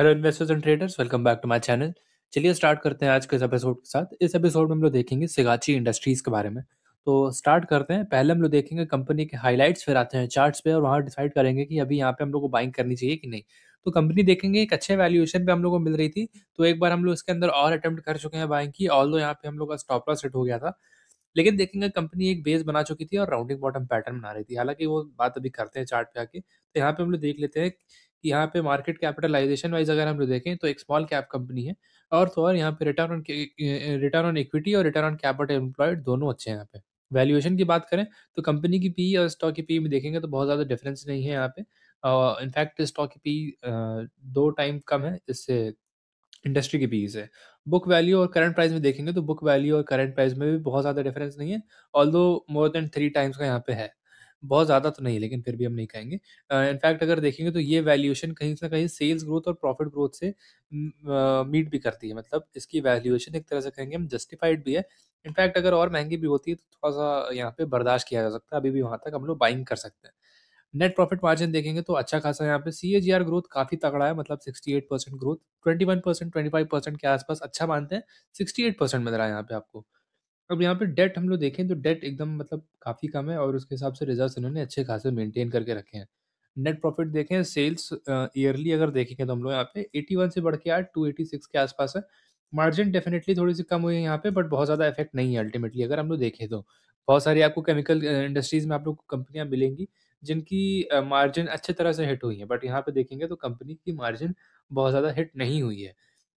Hello investors and traders welcome back to my channel चलिए start करते हैं आज के इस एपिसोड के साथ इस एपिसोड में हम लोग देखेंगे सिगाची इंडस्ट्रीज के बारे में तो स्टार्ट करते हैं पहले हम लोग देखेंगे कंपनी के हाइलाइट्स फिर आते हैं चार्ट्स पे और वहाँ डिसाइड करेंगे कि अभी यहाँ पे हम लोग को बाइंग करनी चाहिए कि नहीं तो कंपनी देखेंगे एक अच्छे वैल्यूएशन पे हम लोग को मिल रही थी तो एक बार हम लोग इसके अंदर और अटेम्प्ट कर चुके हैं बाइंग की ऑल दो यहाँ पे हम लोग का स्टॉप लॉस सेट हो गया था लेकिन देखेंगे कंपनी एक बेस बना चुकी थी और राउंडिंग बॉटम पैटर्न बना रही थी हालांकि वो बात अभी करते हैं चार्ट पे आके तो यहाँ पे हम लोग देख लेते हैं यहाँ पे मार्केट कैपिटलाइजेशन वाइज अगर हम देखें तो एक स्मॉल कैप कंपनी है और तो और यहाँ पे return on return on equity और रिटर्न ऑन कैपिटल एम्प्लॉयड दोनों अच्छे हैं यहाँ पे वैल्यूएशन की बात करें तो कंपनी की पी e और स्टॉक की पी e में देखेंगे तो बहुत ज़्यादा डिफरेंस नहीं है यहाँ पे इनफैक्ट स्टॉक की पी e, दो टाइम कम है इससे इंडस्ट्री की पी से बुक वैल्यू और करंट प्राइस में देखेंगे तो बुक वैल्यू और करंट प्राइस में भी बहुत ज़्यादा डिफरेंस नहीं है all more than three times का यहाँ पे है बहुत ज़्यादा तो नहीं लेकिन फिर भी हम नहीं कहेंगे इनफैक्ट अगर देखेंगे तो ये वैल्यूएशन कहीं ना कहीं सेल्स ग्रोथ और प्रॉफिट ग्रोथ से मीट भी करती है मतलब इसकी वैल्यूएशन एक तरह से कहेंगे हम जस्टिफाइड भी है इनफैक्ट अगर और महंगी भी होती है तो थोड़ा सा यहाँ पे बर्दाश्त किया जा सकता है अभी भी वहाँ तक हम लोग बाइंग कर सकते हैं नेट प्रॉफिट मार्जिन देखेंगे तो अच्छा खासा यहाँ पे सी ग्रोथ काफ़ी तगड़ा है मतलब eight percent growth one percent twenty के आसपास अच्छा मानते हैं एट परसेंट मिल रहा है यहाँ पे आपको अब यहाँ पे डेट हम लोग देखें तो डेट एकदम मतलब काफ़ी कम है और उसके हिसाब से रिजर्व इन्होंने अच्छे खासे मेंटेन करके रखे हैं। नेट प्रॉफ़िट देखें सेल्स ईयरली अगर देखेंगे तो हम लोग यहाँ पे 81 से बढ़ के आए टू के आसपास है। मार्जिन डेफिनेटली थोडी थोड़ी-सी कम हुई है यहाँ पे बट बहुत ज़्यादा इफ़ेक्ट नहीं है अल्टीमेटली अगर हम लोग देखें तो। बहुत सारी आपको केमिकल इंडस्ट्रीज़ में आप लोग को कंपनियाँ मिलेंगी जिनकी मार्जिन अच्छे तरह से हिट हुई है बट यहाँ पे देखेंगे तो कंपनी की मार्जिन बहुत ज़्यादा हिट नहीं हुई है।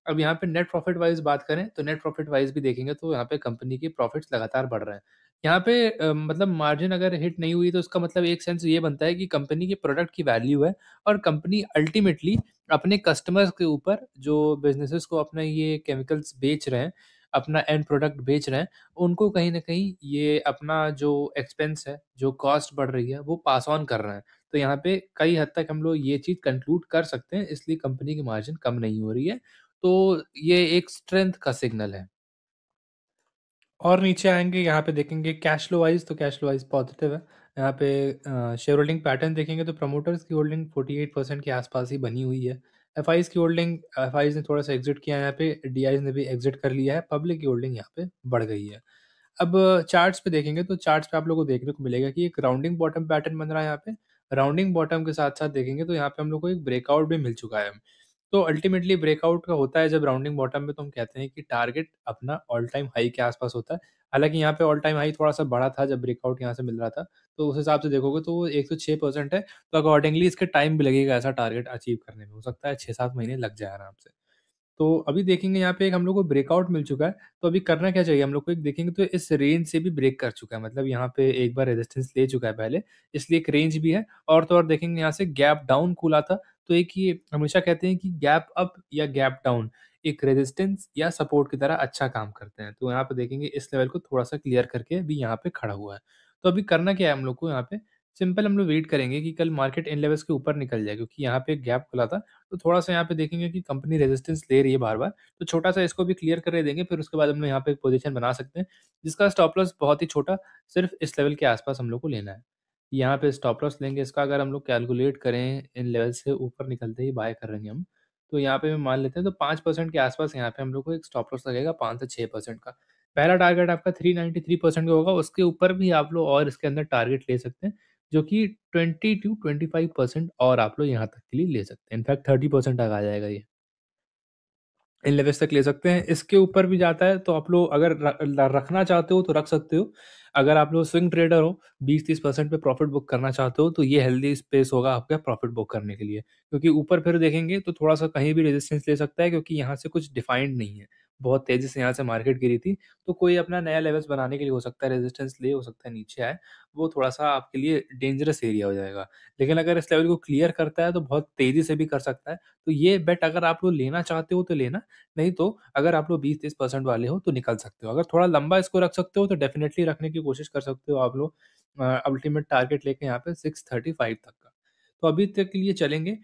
अब यहाँ पे नेट प्रॉफिट वाइज बात करें तो नेट प्रॉफिट वाइज भी देखेंगे तो यहाँ पे कंपनी के प्रॉफिट्स लगातार बढ़ रहे हैं यहाँ पे मतलब मार्जिन अगर हिट नहीं हुई तो उसका मतलब एक सेंस ये बनता है कि कंपनी के प्रोडक्ट की वैल्यू है और कंपनी अल्टीमेटली अपने कस्टमर्स के ऊपर जो बिजनेसेस को अपना ये केमिकल्स बेच रहे हैं अपना एंड प्रोडक्ट बेच रहे हैं उनको कहीं ना कहीं ये अपना जो एक्सपेंस है जो कॉस्ट बढ़ रही है वो पास ऑन कर रहे हैं तो यहाँ पे कई हद तक हम लोग ये चीज़ कंक्लूड कर सकते हैं इसलिए कंपनी की मार्जिन कम नहीं हो रही है तो ये एक स्ट्रेंथ का सिग्नल है। और नीचे आएंगे यहाँ पे देखेंगे कैश लो वाइज़ तो कैश लो वाइज़ पॉज़िटिव है। यहाँ पे शेयर होल्डिंग पैटर्न देखेंगे तो प्रमोटर्स की होल्डिंग 48% के आसपास ही बनी हुई है। एफ की होल्डिंग एफ ने थोड़ा-सा एग्ज़िट किया है यहाँ पे, डी ने भी एग्ज़िट कर लिया है, पब्लिक की होल्डिंग यहाँ पे बढ़ गई है। अब चार्ट्स पे देखेंगे तो चार्ट्स पे आप लोगों को देखने को मिलेगा कि एक राउंडिंग बॉटम पैटर्न बन रहा है यहाँ पे। राउंडिंग बॉटम के साथ-साथ देखेंगे तो यहाँ पे हम लोग को एक ब्रेकआउट भी मिल चुका है। तो अल्टीमेटली ब्रेकआउट का होता है जब राउंडिंग बॉटम में तो हम कहते हैं कि टारगेट अपना ऑल टाइम हाई के आसपास होता है हालांकि यहाँ पे ऑल टाइम हाई थोड़ा सा बड़ा था जब ब्रेकआउट यहाँ से मिल रहा था तो उस हिसाब से देखोगे तो वो एक सौ छः परसेंट है तो अकॉर्डिंगली इसके टाइम भी लगेगा ऐसा टारगेट अचीव करने में हो सकता है छः सात महीने लग जाए आराम से तो अभी देखेंगे यहाँ पे एक हम लोग को ब्रेकआउट मिल चुका है तो अभी करना क्या चाहिए हम लोग को एक देखेंगे तो इस रेंज से भी ब्रेक कर चुका है मतलब यहाँ पे एक बार रेजिस्टेंस ले चुका है पहले इसलिए एक रेंज भी है और तो और देखेंगे यहाँ से गैप डाउन खुला था तो एक ये हमेशा कहते हैं कि गैप अप या गैप डाउन एक रेजिस्टेंस या सपोर्ट की तरह अच्छा काम करते हैं तो यहाँ पे देखेंगे इस लेवल को थोड़ा सा क्लियर करके अभी यहाँ पे खड़ा हुआ है तो अभी करना क्या है हम लोग को यहाँ पे सिंपल हम लोग वेट करेंगे कि कल मार्केट इन लेवल्स के ऊपर निकल जाए क्योंकि यहाँ पे गैप खुला था तो थोड़ा सा यहाँ पे देखेंगे कि कंपनी रेजिस्टेंस ले रही है बार बार तो छोटा सा इसको भी क्लियर कर देंगे फिर उसके बाद हम लोग यहाँ पे एक पोजिशन बना सकते हैं जिसका स्टॉप लॉस बहुत ही छोटा सिर्फ इस लेवल के आसपास हम लोग को लेना है यहाँ पे स्टॉप लॉस लेंगे इसका अगर हम लोग कैलकुलेट करें इन लेवल से ऊपर निकलते ही बाय कर हैं हम तो यहाँ पे हम मान लेते हैं तो पाँच परसेंट के आसपास यहाँ पे हम लोग को एक स्टॉप लॉस लगेगा पाँच से छः परसेंट का पहला टारगेट आपका थ्री नाइन्टी थ्री परसेंट का होगा उसके ऊपर भी आप लोग और इसके अंदर टारगेट ले सकते हैं जो कि twenty two twenty five percent और आप लोग यहाँ तक के लिए ले सकते हैं इनफैक्ट थर्टी परसेंट तक आ जाएगा ये इन लेवल्स तक ले सकते हैं इसके ऊपर भी जाता है तो आप लोग अगर रखना चाहते हो तो रख सकते हो अगर आप लोग स्विंग ट्रेडर हो बीस तीस परसेंट पे प्रॉफिट बुक करना चाहते हो तो ये हेल्दी स्पेस होगा आपका प्रॉफिट बुक करने के लिए क्योंकि ऊपर फिर देखेंगे तो थोड़ा सा कहीं भी रेजिस्टेंस ले सकता है क्योंकि यहाँ से कुछ डिफाइंड नहीं है बहुत तेज़ी से यहाँ से मार्केट गिरी थी, तो कोई अपना नया लेवल्स बनाने के लिए हो सकता है रेजिस्टेंस ले, हो सकता है नीचे आए, वो थोड़ा-सा आपके लिए डेंजरस एरिया हो जाएगा। लेकिन अगर इस लेवल को क्लियर करता है, तो बहुत तेज़ी से भी कर सकता है। तो ये बेट अगर आप लोग लेना चाहते हो तो लेना, नहीं तो अगर आप लोग बीस तीस परसेंट वाले हो तो निकल सकते हो। अगर थोड़ा लंबा इसको रख सकते हो तो डेफ़िनेटली रखने की कोशिश कर सकते हो आप लोग अल्टीमेट टारगेट लेके यहाँ पे फाइव तक का। तो अभी तक के लिए चलेंगे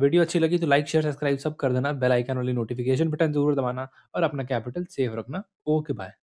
वीडियो अच्छी लगी तो लाइक, शेयर, सब्सक्राइब सब कर देना, बेल आइकन वाली नोटिफ़िकेशन बटन ज़रूर दबाना और अपना कैपिटल सेफ रखना। Okay, bye.